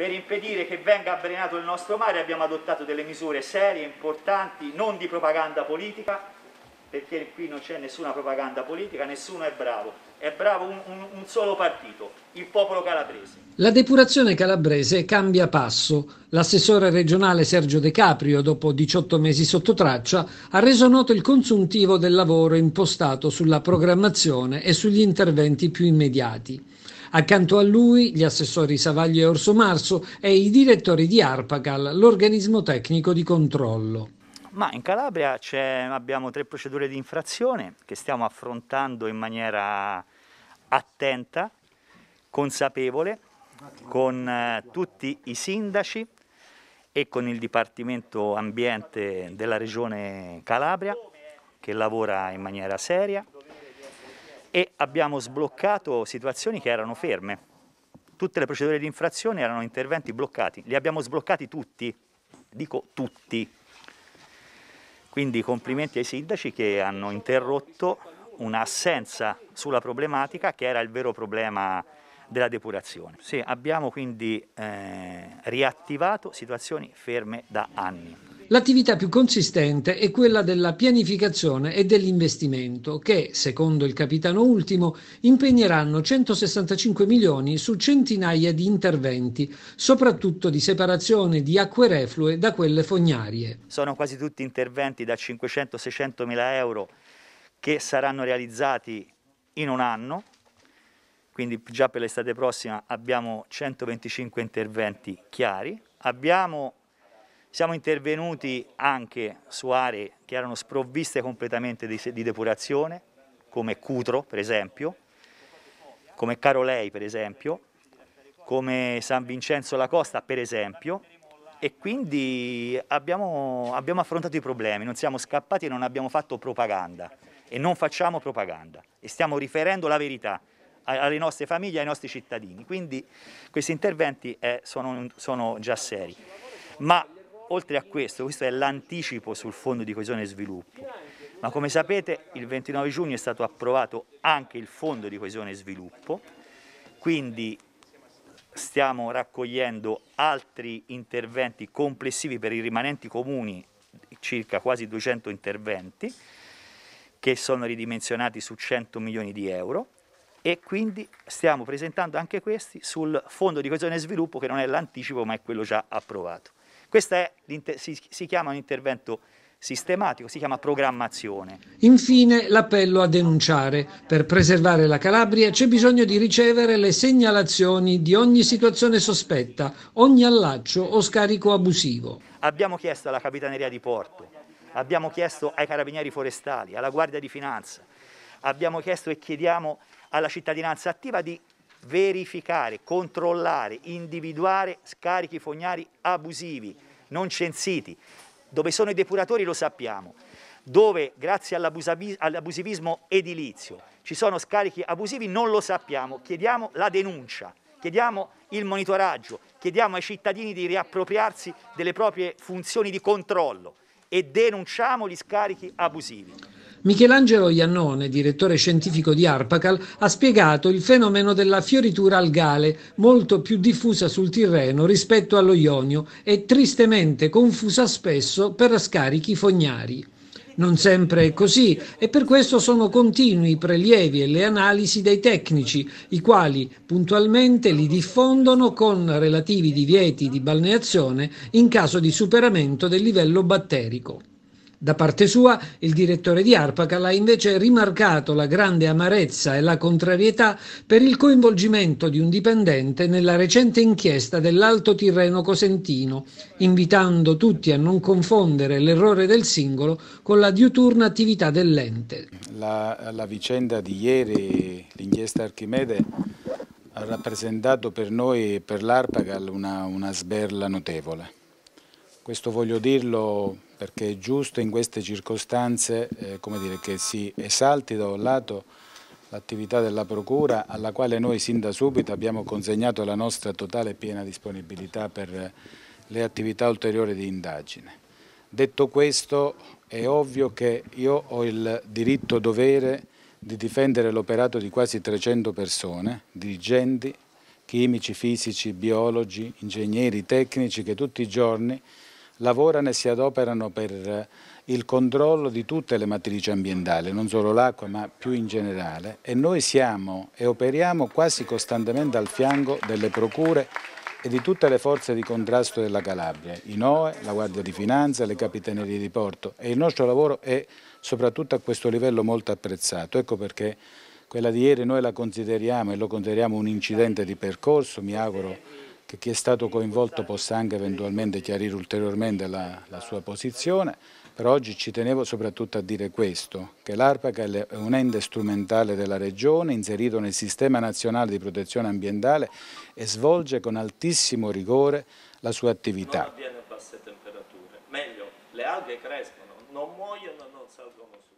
Per impedire che venga avvelenato il nostro mare abbiamo adottato delle misure serie, importanti, non di propaganda politica, perché qui non c'è nessuna propaganda politica, nessuno è bravo, è bravo un, un, un, solo partito, il popolo calabrese. La depurazione calabrese cambia passo. L'assessore regionale Sergio De Caprio, dopo 18 mesi sotto traccia, ha reso noto il consuntivo del lavoro impostato sulla programmazione e sugli interventi più immediati. Accanto a lui gli assessori Savaglio e Orso Marso e i direttori di ARPACAL, l'organismo tecnico di controllo. Ma in Calabria abbiamo tre procedure di infrazione che stiamo affrontando in maniera attenta, consapevole, con eh, tutti i sindaci e con il Dipartimento Ambiente della Regione Calabria che lavora in maniera seria e abbiamo sbloccato situazioni che erano ferme. Tutte le procedure di infrazione erano interventi bloccati, li abbiamo sbloccati tutti, dico tutti. Quindi complimenti ai sindaci che hanno interrotto un'assenza sulla problematica che era il vero problema della depurazione. Sì, abbiamo quindi eh, riattivato situazioni ferme da anni. L'attività più consistente è quella della pianificazione e dell'investimento che, secondo il capitano ultimo, impegneranno 165 milioni su centinaia di interventi, soprattutto di separazione di acque reflue da quelle fognarie. Sono quasi tutti interventi da 500-600 mila euro che saranno realizzati in un anno, quindi già per l'estate prossima abbiamo 125 interventi chiari. Abbiamo siamo intervenuti anche su aree che erano sprovviste completamente di, di depurazione, come Cutro per esempio, come Carolei per esempio, come San Vincenzo la Costa per esempio, e quindi abbiamo, abbiamo, affrontato i problemi, non siamo scappati e non abbiamo fatto propaganda e non facciamo propaganda e stiamo riferendo la verità alle nostre famiglie, ai nostri cittadini, quindi questi interventi eh, sono, sono, già seri. Ma Oltre a questo, questo è l'anticipo sul Fondo di coesione e sviluppo, ma come sapete il 29 giugno è stato approvato anche il Fondo di coesione e sviluppo, quindi stiamo raccogliendo altri interventi complessivi per i rimanenti comuni, circa quasi 200 interventi, che sono ridimensionati su 100 milioni di euro e quindi stiamo presentando anche questi sul Fondo di coesione e sviluppo che non è l'anticipo ma è quello già approvato. Questo si, si chiama un intervento sistematico, si chiama programmazione. Infine l'appello a denunciare. Per preservare la Calabria c'è bisogno di ricevere le segnalazioni di ogni situazione sospetta, ogni allaccio o scarico abusivo. Abbiamo chiesto alla Capitaneria di Porto, abbiamo chiesto ai Carabinieri Forestali, alla Guardia di Finanza, abbiamo chiesto e chiediamo alla cittadinanza attiva di verificare, controllare, individuare scarichi fognari abusivi, non censiti. Dove sono i depuratori lo sappiamo, dove grazie all'abusivismo edilizio ci sono scarichi abusivi non lo sappiamo, chiediamo la denuncia, chiediamo il monitoraggio, chiediamo ai cittadini di riappropriarsi delle proprie funzioni di controllo e denunciamo gli scarichi abusivi. Michelangelo Iannone, direttore scientifico di Arpacal, ha spiegato il fenomeno della fioritura algale, molto più diffusa sul Tirreno rispetto allo Ionio e tristemente confusa spesso per scarichi fognari. Non sempre è così e per questo sono continui i prelievi e le analisi dei tecnici, i quali puntualmente li diffondono con relativi divieti di balneazione in caso di superamento del livello batterico. Da parte sua, il direttore di Arpacal ha invece rimarcato la grande amarezza e la contrarietà per il coinvolgimento di un dipendente nella recente inchiesta dell'Alto Tirreno Cosentino, invitando tutti a non confondere l'errore del singolo con la diuturna attività dell'ente. La, la vicenda di ieri, l'inchiesta Archimede, ha rappresentato per noi e per l'Arpacal una, una sberla notevole questo voglio dirlo perché è giusto in queste circostanze eh, dire, che si esalti da un lato l'attività della Procura alla quale noi sin da subito abbiamo consegnato la nostra totale e piena disponibilità per eh, le attività ulteriori di indagine. Detto questo è ovvio che io ho il diritto dovere di difendere l'operato di quasi 300 persone, dirigenti, chimici, fisici, biologi, ingegneri, tecnici che tutti i giorni lavorano e si adoperano per eh, il controllo di tutte le matrici ambientali, non solo l'acqua ma più in generale e noi siamo e operiamo quasi costantemente al fianco delle procure e di tutte le forze di contrasto della Calabria, i NOE, la Guardia di Finanza, le Capitanerie di Porto e il nostro lavoro è soprattutto a questo livello molto apprezzato, ecco perché quella di ieri noi la consideriamo e lo consideriamo un incidente di percorso, mi auguro che chi è stato coinvolto possa anche eventualmente chiarire ulteriormente la, la sua posizione, però oggi ci tenevo soprattutto a dire questo, che l'ARPAC è un ente strumentale della Regione inserito nel Sistema Nazionale di Protezione Ambientale e svolge con altissimo rigore la sua attività. Non avviene a basse temperature, meglio, le alghe crescono, non muoiono, non salgono su.